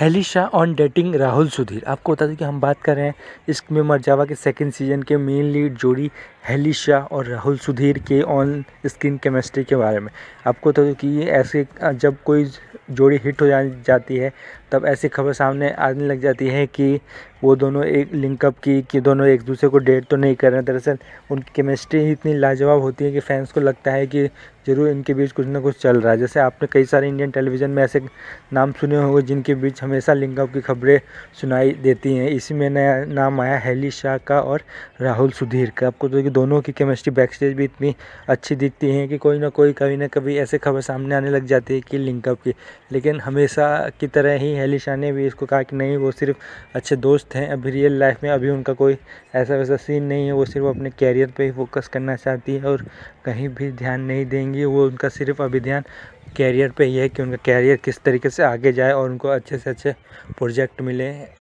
हेलिशा on dating Rahul Sudhir आपको बता दें कि हम बात कर रहे हैं में मरजावा के सेकंड सीजन के मेन लीड जोड़ी हेलीशा और राहुल सुधीर के ऑन स्क्रीन केमिस्ट्री के बारे में आपको बता दें कि ये ऐसे जब कोई जोड़ी हिट हो जाती है तब ऐसी खबर सामने आने लग जाती है कि वो दोनों एक लिंकअप की कि दोनों एक दूसरे को डेट तो नहीं कर रहे हैं दरअसल उनकी केमिस्ट्री ही इतनी लाजवाब होती है कि फैंस को लगता है कि ज़रूर इनके बीच कुछ ना कुछ चल रहा है जैसे आपने कई सारे इंडियन टेलीविज़न में ऐसे नाम सुने होंगे जिनके बीच हमेशा लिंकअप की खबरें सुनाई देती हैं इसी में नया नाम आया हैली शाह का और राहुल सुधीर का आपको तो दोनों की केमिस्ट्री बैक स्टेज भी इतनी अच्छी दिखती है कि कोई ना कोई कभी ना कभी ऐसे खबर सामने आने लग जाती है कि लिंकअप की लेकिन हमेशा की तरह ही हैली शाह ने भी इसको कहा कि नहीं वो सिर्फ अच्छे दोस्त व्यस्त हैं अभी रियल लाइफ में अभी उनका कोई ऐसा वैसा सीन नहीं है वो सिर्फ अपने कैरियर पे ही फोकस करना चाहती है और कहीं भी ध्यान नहीं देंगी वो उनका सिर्फ अभी ध्यान कैरियर पे ही है कि उनका कैरियर किस तरीके से आगे जाए और उनको अच्छे से अच्छे प्रोजेक्ट मिले